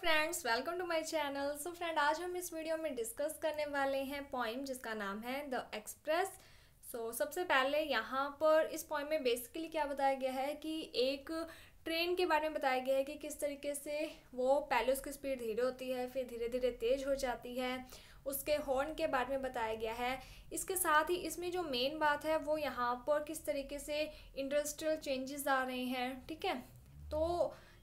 Friends welcome to my channel so friend आज हम इस वीडियो में डिस्कस करने वाले हैं पॉइम जिसका नाम है द एक्सप्रेस सो सबसे पहले यहाँ पर इस पॉइम में बेसिकली क्या बताया गया है कि एक ट्रेन के बारे में बताया गया है कि किस तरीके से वो पहले उसकी स्पीड धीरे होती है फिर धीरे धीरे तेज़ हो जाती है उसके हॉर्न के बारे में बताया गया है इसके साथ ही इसमें जो मेन बात है वो यहाँ पर किस तरीके से इंडस्ट्रियल चेंजेस आ रहे हैं ठीक है तो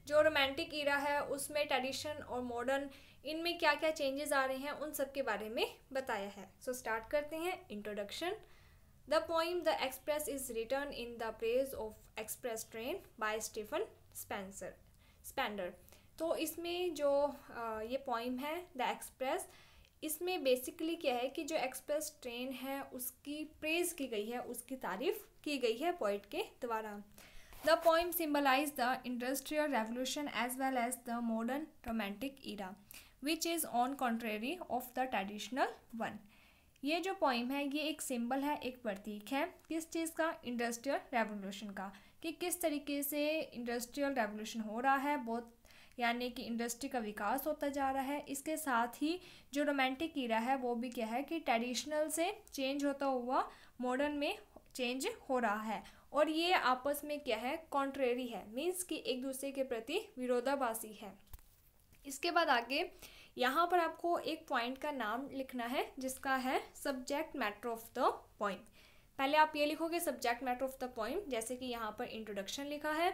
जो रोमांटिक ईरा है उसमें ट्रेडिशन और मॉडर्न इनमें क्या क्या चेंजेस आ रहे हैं उन सब के बारे में बताया है सो so, स्टार्ट करते हैं introduction the poem the express is written in the place of express train by Stephen Spencer Spender तो इसमें जो ये पोइम है द एक्सप्रेस इसमें बेसिकली क्या है कि जो एक्सप्रेस ट्रेन है उसकी प्रेज़ की गई है उसकी तारीफ़ की गई है पोइट के द्वारा The poem symbolizes the Industrial Revolution as well as the modern Romantic era, which is on contrary of the traditional one. ये जो पॉइम है ये एक सिंबल है एक प्रतीक है किस चीज़ का इंडस्ट्रियल रेवोल्यूशन का कि किस तरीके से इंडस्ट्रियल रेवोल्यूशन हो रहा है बहुत यानी कि इंडस्ट्री का विकास होता जा रहा है इसके साथ ही जो रोमांटिक ईरा है वो भी क्या है कि ट्रेडिशनल से चेंज होता हुआ मॉडर्न में चेंज हो रहा है और ये आपस में क्या है कॉन्ट्रेरी है मीन्स कि एक दूसरे के प्रति विरोधाभासी है इसके बाद आगे यहाँ पर आपको एक पॉइंट का नाम लिखना है जिसका है subject matter of the point पहले आप ये लिखोगे subject matter of the point जैसे कि यहाँ पर इंट्रोडक्शन लिखा है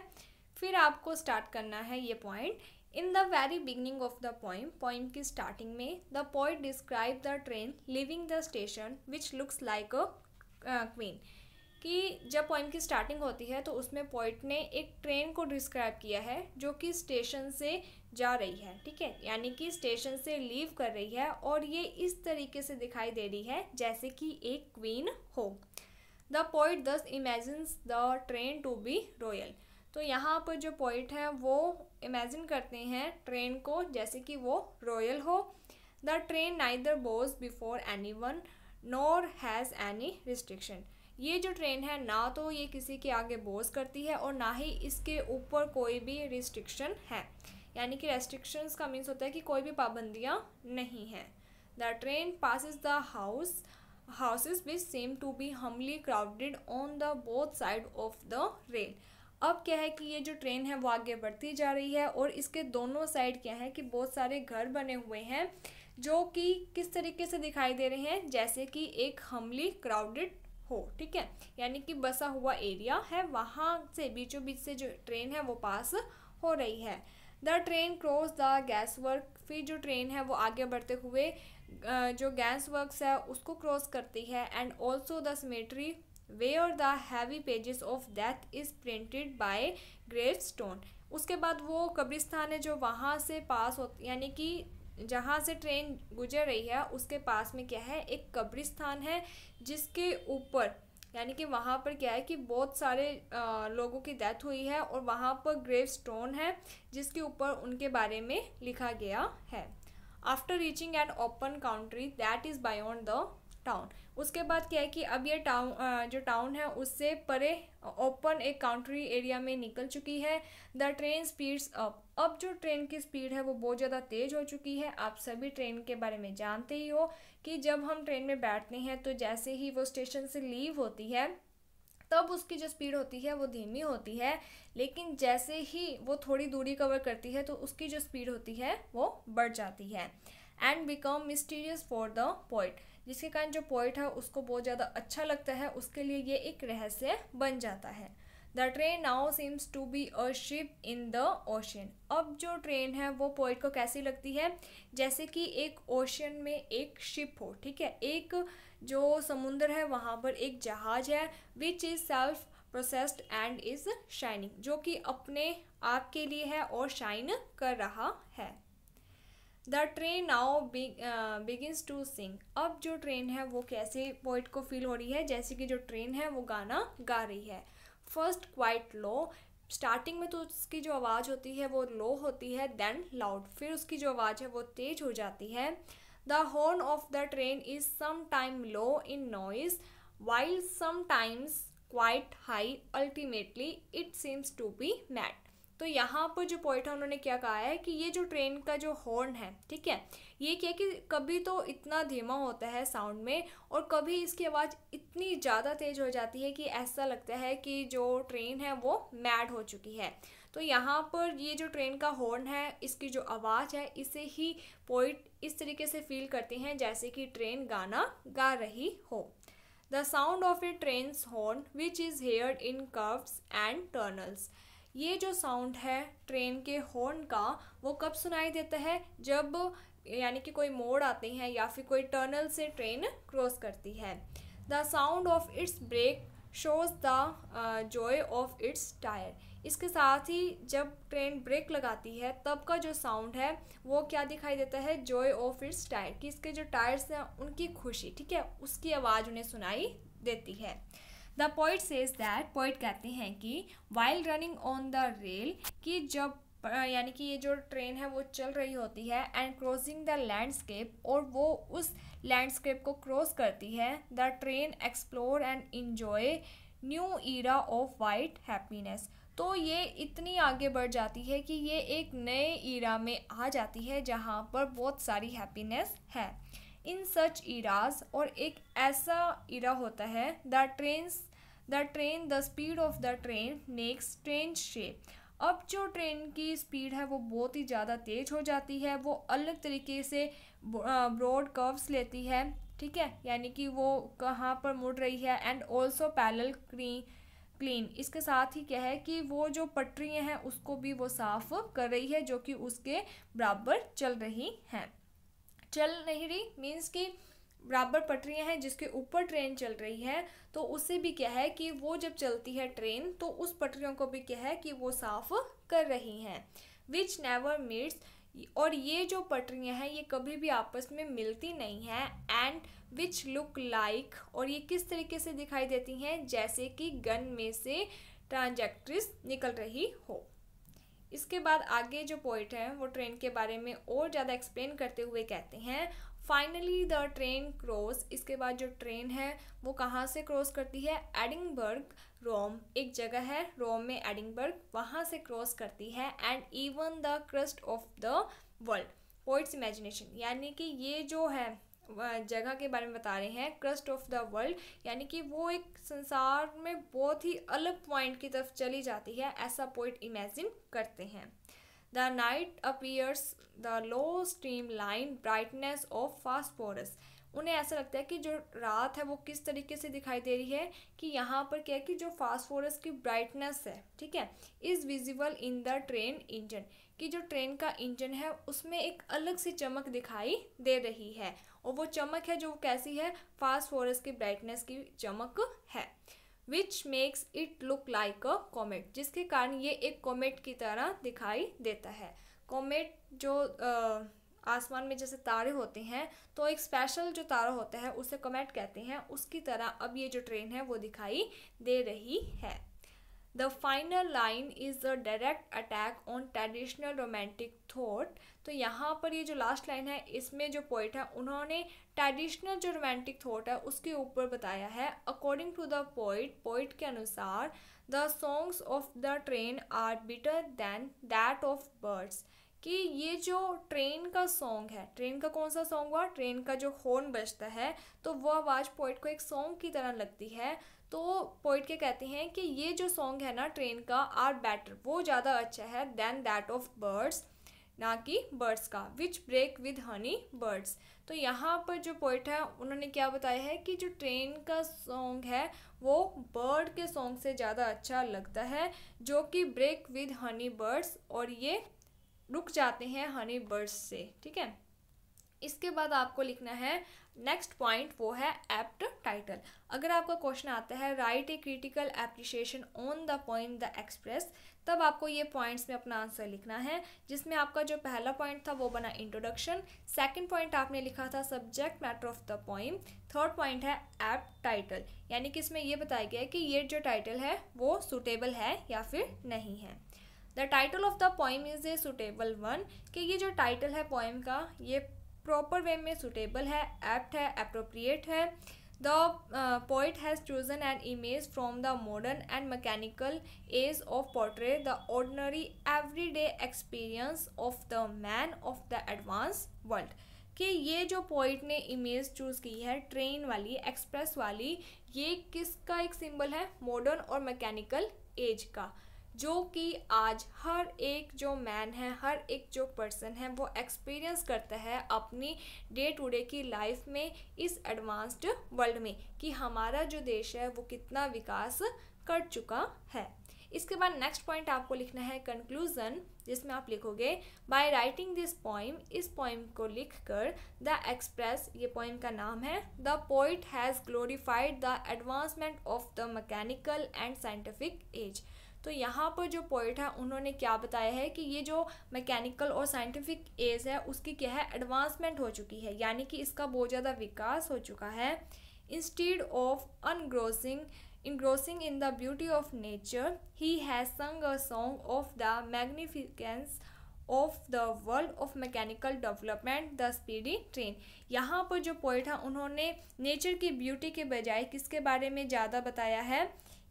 फिर आपको स्टार्ट करना है ये point in the very beginning of the point point की स्टार्टिंग में the point describe the train leaving the station which looks like a queen कि जब पोइम की स्टार्टिंग होती है तो उसमें पोइट ने एक ट्रेन को डिस्क्राइब किया है जो कि स्टेशन से जा रही है ठीक है यानी कि स्टेशन से लीव कर रही है और ये इस तरीके से दिखाई दे रही है जैसे कि एक क्वीन हो the poet thus imagines the train to be royal तो यहाँ पर जो पोइट है वो इमेजिन करते हैं ट्रेन को जैसे कि वो रॉयल हो the train neither bows before any one nor has any restriction ये जो ट्रेन है ना तो ये किसी के आगे बोझ करती है और ना ही इसके ऊपर कोई भी रिस्ट्रिक्शन है यानी कि रेस्ट्रिक्शंस का मीन्स होता है कि कोई भी पाबंदियाँ नहीं हैं the train passes the house houses which seem to be humbly crowded on the both side of the rail अब क्या है कि ये जो ट्रेन है वो आगे बढ़ती जा रही है और इसके दोनों साइड क्या है कि बहुत सारे घर बने हुए हैं जो कि किस तरीके से दिखाई दे रहे हैं जैसे कि एक हमली क्राउडेड हो ठीक है यानी कि बसा हुआ एरिया है वहाँ से बीचों बीच से जो ट्रेन है वो पास हो रही है the train cross the gas work फिर जो ट्रेन है वो आगे बढ़ते हुए जो गैस वर्कस है उसको क्रॉस करती है and also the cemetery way और the heavy pages of death is printed by grave stone उसके बाद वो कब्रिस्तान है जो वहाँ से पास हो यानी कि जहाँ से ट्रेन गुजर रही है उसके पास में क्या है एक कब्रिस्तान है जिसके ऊपर यानी कि वहाँ पर क्या है कि बहुत सारे आ, लोगों की डेथ हुई है और वहाँ पर ग्रेव स्टोन है जिसके ऊपर उनके बारे में लिखा गया है after reaching at open country that is beyond the town उसके बाद क्या है कि अब ये टाउन जो टाउन है उससे परे ओपन एक काउंट्री एरिया में निकल चुकी है द ट्रेन स्पीड्स अप अब जो ट्रेन की स्पीड है वो बहुत ज़्यादा तेज़ हो चुकी है आप सभी ट्रेन के बारे में जानते ही हो कि जब हम ट्रेन में बैठते हैं तो जैसे ही वो स्टेशन से लीव होती है तब उसकी जो स्पीड होती है वो धीमी होती है लेकिन जैसे ही वो थोड़ी दूरी कवर करती है तो उसकी जो स्पीड होती है वो बढ़ जाती है and become mysterious for the point जिसके कारण जो पोइट है उसको बहुत ज़्यादा अच्छा लगता है उसके लिए ये एक रहस्य बन जाता है the train now seems to be a ship in the ocean अब जो ट्रेन है वो पोइट को कैसी लगती है जैसे कि एक ओशन में एक शिप हो ठीक है एक जो समुंदर है वहाँ पर एक जहाज है which is self processed and is shining जो कि अपने आप के लिए है और शाइन कर रहा है the train now begins to sing अब जो ट्रेन है वो कैसे पोइट को फील हो रही है जैसे कि जो ट्रेन है वो गाना गा रही है फर्स्ट क्वाइट लो स्टार्टिंग में तो उसकी जो आवाज़ होती है वो लो होती है देन लाउड फिर उसकी जो आवाज़ है वो तेज हो जाती है the horn of the train is sometime low in noise while sometimes quite high ultimately it seems to be mad तो यहाँ पर जो पॉइंट है उन्होंने क्या कहा है कि ये जो ट्रेन का जो हॉर्न है ठीक है ये क्या कि कभी तो इतना धीमा होता है साउंड में और कभी इसकी आवाज़ इतनी ज़्यादा तेज़ हो जाती है कि ऐसा लगता है कि जो ट्रेन है वो मैड हो चुकी है तो यहाँ पर ये जो ट्रेन का हॉर्न है इसकी जो आवाज़ है इसे ही पोइट इस तरीके से फील करते हैं जैसे कि ट्रेन गाना गा रही हो the sound of a train horn which is heard in curves and tunnels ये जो साउंड है ट्रेन के हॉर्न का वो कब सुनाई देता है जब यानी कि कोई मोड़ आते हैं या फिर कोई टर्नल से ट्रेन क्रॉस करती है the sound of its brake shows the joy of its tyre इसके साथ ही जब ट्रेन ब्रेक लगाती है तब का जो साउंड है वो क्या दिखाई देता है जॉय ऑफ इट्स टायर कि इसके जो टायर्स हैं उनकी खुशी ठीक है उसकी आवाज़ उन्हें सुनाई देती है the poet says that poet कहते हैं कि wild running on the rail कि जब यानी कि ये जो ट्रेन है वो चल रही होती है एंड क्रॉसिंग द लैंडस्केप और वो उस लैंडस्केप को क्रॉस करती है the train explore and enjoy new era of white happiness तो ये इतनी आगे बढ़ जाती है कि ये एक नए ईरा में आ जाती है जहाँ पर बहुत सारी हैप्पीनेस है इन सच इराज और एक ऐसा इरा होता है the train the train the speed of the train makes train shape अब जो ट्रेन की स्पीड है वो बहुत ही ज़्यादा तेज़ हो जाती है वो अलग तरीके से ब्रॉड कर्व्स लेती है ठीक है यानी कि वो कहाँ पर मुड़ रही है and also parallel green clean इसके साथ ही क्या है कि वो जो पटरियाँ हैं उसको भी वो साफ़ कर रही है जो कि उसके बराबर चल रही हैं चल नहीं रही मीन्स कि बराबर पटरियां हैं जिसके ऊपर ट्रेन चल रही है तो उससे भी क्या है कि वो जब चलती है ट्रेन तो उस पटरियों को भी क्या है कि वो साफ कर रही हैं विच नेवर मीट्स और ये जो पटरियां हैं ये कभी भी आपस में मिलती नहीं हैं एंड विच लुक लाइक और ये किस तरीके से दिखाई देती हैं जैसे कि गन में से ट्रांजेक्ट्रिस निकल रही हो इसके बाद आगे जो पोइट हैं वो ट्रेन के बारे में और ज़्यादा एक्सप्लेन करते हुए कहते हैं फाइनली द ट्रेन क्रॉस इसके बाद जो ट्रेन है वो कहाँ से क्रॉस करती है एडिंगबर्ग रोम एक जगह है रोम में एडिंगबर्ग वहाँ से क्रॉस करती है and even the crust of the world poet's imagination यानी कि ये जो है जगह के बारे में बता रहे हैं क्रस्ट ऑफ द वर्ल्ड यानी कि वो एक संसार में बहुत ही अलग पॉइंट की तरफ चली जाती है ऐसा पॉइंट इमेजिन करते हैं the night appears the low stream line brightness of phosphorus उन्हें ऐसा लगता है कि जो रात है वो किस तरीके से दिखाई दे रही है कि यहाँ पर क्या है कि जो फास्फोरस की ब्राइटनेस है ठीक है is visible in the train engine कि जो ट्रेन का इंजन है उसमें एक अलग सी चमक दिखाई दे रही है और वो चमक है जो कैसी है फास्फोरस की ब्राइटनेस की चमक है which makes it look like a comet जिसके कारण ये एक कॉमेट की तरह दिखाई देता है कॉमेट जो आ, आसमान में जैसे तारे होते हैं तो एक स्पेशल जो तारा होता है उसे कमेट कहते हैं उसकी तरह अब ये जो ट्रेन है वो दिखाई दे रही है the final line is the direct attack on traditional romantic thought तो यहाँ पर ये जो लास्ट लाइन है इसमें जो पोइट है उन्होंने ट्रेडिशनल जो रोमांटिक थॉट है उसके ऊपर बताया है according to the poet poet के अनुसार the songs of the train are better than that of birds कि ये जो ट्रेन का सॉन्ग है ट्रेन का कौन सा सॉन्ग हुआ ट्रेन का जो हॉर्न बजता है तो वो आवाज़ पोइट को एक सॉन्ग की तरह लगती है तो पोइट के कहते हैं कि ये जो सॉन्ग है ना ट्रेन का आर बेटर वो ज़्यादा अच्छा है दैन दैट ऑफ बर्ड्स ना कि बर्ड्स का which break with honey birds तो यहाँ पर जो पोइट है उन्होंने क्या बताया है कि जो ट्रेन का सॉन्ग है वो बर्ड के सॉन्ग से ज़्यादा अच्छा लगता है जो कि ब्रेक विद हनी बर्ड्स और ये रुक जाते हैं हनी बर्ड्स से ठीक है इसके बाद आपको लिखना है नेक्स्ट पॉइंट वो है एप्ट टाइटल अगर आपका क्वेश्चन आता है write a critical appreciation on the poem the express तब आपको ये पॉइंट्स में अपना आंसर लिखना है जिसमें आपका जो पहला पॉइंट था वो बना इंट्रोडक्शन सेकंड पॉइंट आपने लिखा था subject matter of the poem third point है ऐप टाइटल यानी कि इसमें यह बताया गया है कि ये जो टाइटल है वो सूटेबल है या फिर नहीं है the title of the poem is a suitable one कि ये जो टाइटल है पोइम का ये प्रॉपर वे में सुटेबल है एप्ट है अप्रोप्रिएट है the poet has chosen an image from the modern and mechanical age of portray the ordinary every day experience of the man of the advance world कि ये जो poet ने image choose की है train वाली express वाली ये किसका एक सिंबल है मॉडर्न और मैकेनिकल एज का जो कि आज हर एक जो मैन है हर एक जो पर्सन है वो एक्सपीरियंस करता है अपनी डे टू डे की लाइफ में इस एडवांस्ड वर्ल्ड में कि हमारा जो देश है वो कितना विकास कर चुका है इसके बाद नेक्स्ट पॉइंट आपको लिखना है कंक्लूजन जिसमें आप लिखोगे बाय राइटिंग दिस पोइम इस पोइम को लिख कर द एक्सप्रेस ये पोइम का नाम है the poet has glorified the advancement of the mechanical and scientific age तो यहाँ पर जो पोइट है उन्होंने क्या बताया है कि ये जो मैकेनिकल और साइंटिफिक एज है उसकी क्या है एडवांसमेंट हो चुकी है यानी कि इसका बहुत ज़्यादा विकास हो चुका है instead of engrossing engrossing in the beauty of nature he has sung a song of the magnificence of the world of mechanical development the speedy train यहाँ पर जो पोइट है उन्होंने नेचर की ब्यूटी के बजाय किसके बारे में ज़्यादा बताया है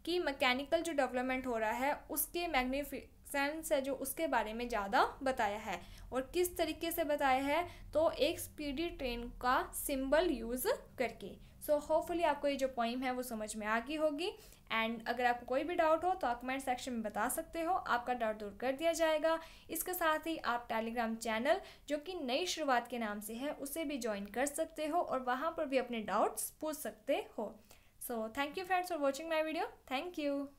कि मैकेनिकल जो डेवलपमेंट हो रहा है उसके मैग्निफिसेंस है जो उसके बारे में ज़्यादा बताया है और किस तरीके से बताया है तो एक स्पीडी ट्रेन का सिंबल यूज़ करके सो so, होपफुली आपको ये जो पॉइंट है वो समझ में आ गई होगी एंड अगर आपको कोई भी डाउट हो तो आप कमेंट सेक्शन में बता सकते हो आपका डाउट दूर कर दिया जाएगा इसके साथ ही आप टेलीग्राम चैनल जो कि नई शुरुआत के नाम से है उसे भी ज्वाइन कर सकते हो और वहाँ पर भी अपने डाउट्स पूछ सकते हो So thank you friends for watching my video. Thank you.